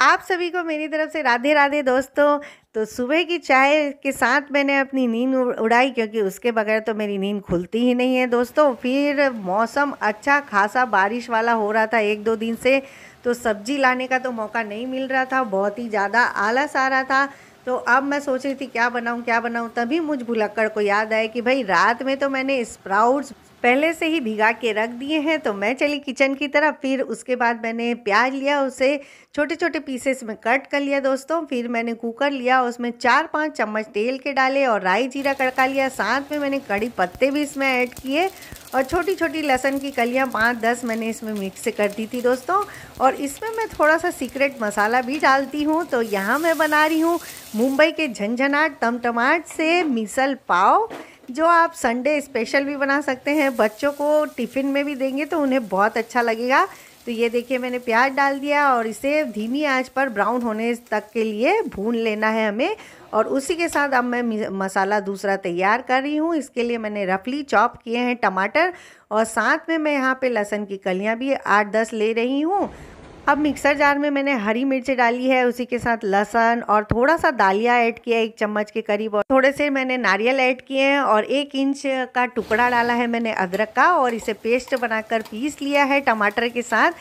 आप सभी को मेरी तरफ से राधे राधे दोस्तों तो सुबह की चाय के साथ मैंने अपनी नींद उड़ाई क्योंकि उसके बगैर तो मेरी नींद खुलती ही नहीं है दोस्तों फिर मौसम अच्छा खासा बारिश वाला हो रहा था एक दो दिन से तो सब्जी लाने का तो मौका नहीं मिल रहा था बहुत ही ज़्यादा आलस आ रहा था तो अब मैं सोच रही थी क्या बनाऊँ क्या बनाऊँ तभी मुझ भुलक्कड़ को याद आया कि भाई रात में तो मैंने स्प्राउट्स पहले से ही भिगा के रख दिए हैं तो मैं चली किचन की तरफ फिर उसके बाद मैंने प्याज लिया उसे छोटे छोटे पीसेस में कट कर लिया दोस्तों फिर मैंने कुकर लिया उसमें चार पाँच चम्मच तेल के डाले और राई जीरा कड़का लिया साथ में मैंने कड़ी पत्ते भी इसमें ऐड किए और छोटी छोटी लहसन की कलियाँ पाँच दस मैंने इसमें मिक्स कर दी थी दोस्तों और इसमें मैं थोड़ा सा सीक्रेट मसाला भी डालती हूँ तो यहाँ मैं बना रही हूँ मुंबई के झंझनाट टमटमाट से मिसल पाव जो आप संडे स्पेशल भी बना सकते हैं बच्चों को टिफ़िन में भी देंगे तो उन्हें बहुत अच्छा लगेगा तो ये देखिए मैंने प्याज डाल दिया और इसे धीमी आंच पर ब्राउन होने तक के लिए भून लेना है हमें और उसी के साथ अब मैं मसाला दूसरा तैयार कर रही हूँ इसके लिए मैंने रफली चॉप किए हैं टमाटर और साथ में मैं यहाँ पे लहसुन की कलियाँ भी आठ दस ले रही हूँ अब मिक्सर जार में मैंने हरी मिर्ची डाली है उसी के साथ लहसन और थोड़ा सा दालिया ऐड किया एक चम्मच के करीब और थोड़े से मैंने नारियल ऐड किए हैं और एक इंच का टुकड़ा डाला है मैंने अदरक का और इसे पेस्ट बनाकर पीस लिया है टमाटर के साथ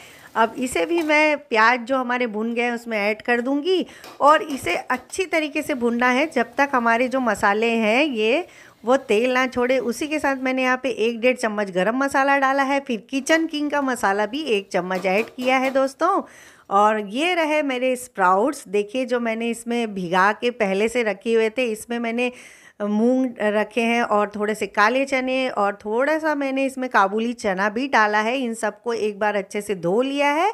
अब इसे भी मैं प्याज जो हमारे भुन गए हैं उसमें ऐड कर दूंगी और इसे अच्छी तरीके से भुनना है जब तक हमारे जो मसाले हैं ये वो तेल ना छोड़े उसी के साथ मैंने यहाँ पे एक डेढ़ चम्मच गरम मसाला डाला है फिर किचन किंग का मसाला भी एक चम्मच ऐड किया है दोस्तों और ये रहे मेरे स्प्राउट्स देखिए जो मैंने इसमें भिगा के पहले से रखे हुए थे इसमें मैंने मूंग रखे हैं और थोड़े से काले चने और थोड़ा सा मैंने इसमें काबुली चना भी डाला है इन सबको एक बार अच्छे से धो लिया है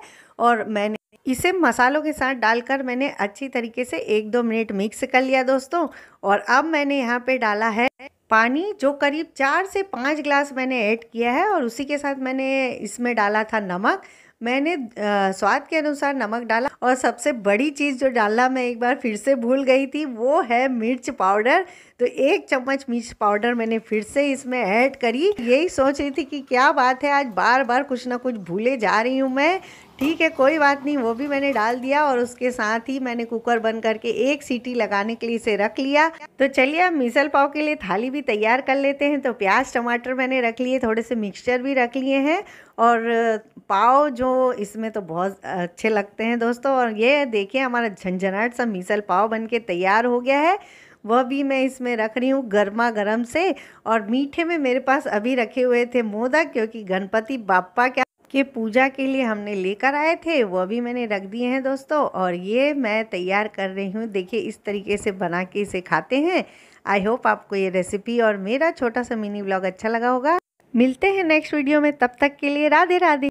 और मैंने इसे मसालों के साथ डालकर मैंने अच्छी तरीके से एक दो मिनट मिक्स कर लिया दोस्तों और अब मैंने यहाँ पे डाला है पानी जो करीब चार से पाँच ग्लास मैंने ऐड किया है और उसी के साथ मैंने इसमें डाला था नमक मैंने स्वाद के अनुसार नमक डाला और सबसे बड़ी चीज़ जो डालना मैं एक बार फिर से भूल गई थी वो है मिर्च पाउडर तो एक चम्मच मिर्च पाउडर मैंने फिर से इसमें ऐड करी यही सोच रही थी कि क्या बात है आज बार बार कुछ ना कुछ भूले जा रही हूँ मैं ठीक है कोई बात नहीं वो भी मैंने डाल दिया और उसके साथ ही मैंने कुकर बंद करके एक सीटी लगाने के लिए इसे रख लिया तो चलिए अब मिसल पाव के लिए थाली भी तैयार कर लेते हैं तो प्याज टमाटर मैंने रख लिए थोड़े से मिक्सचर भी रख लिए हैं और पाव जो इसमें तो बहुत अच्छे लगते हैं दोस्तों और ये देखिए हमारा झंझनाट सा मिसल पाव बन के तैयार हो गया है वह भी मैं इसमें रख रही हूँ गर्मा गर्म से और मीठे में मेरे पास अभी रखे हुए थे मोदक क्योंकि गणपति बापा क्या के पूजा के लिए हमने लेकर आए थे वो भी मैंने रख दिए हैं दोस्तों और ये मैं तैयार कर रही हूँ देखिए इस तरीके से बना के इसे खाते हैं आई होप आपको ये रेसिपी और मेरा छोटा सा मिनी ब्लॉग अच्छा लगा होगा मिलते हैं नेक्स्ट वीडियो में तब तक के लिए राधे राधे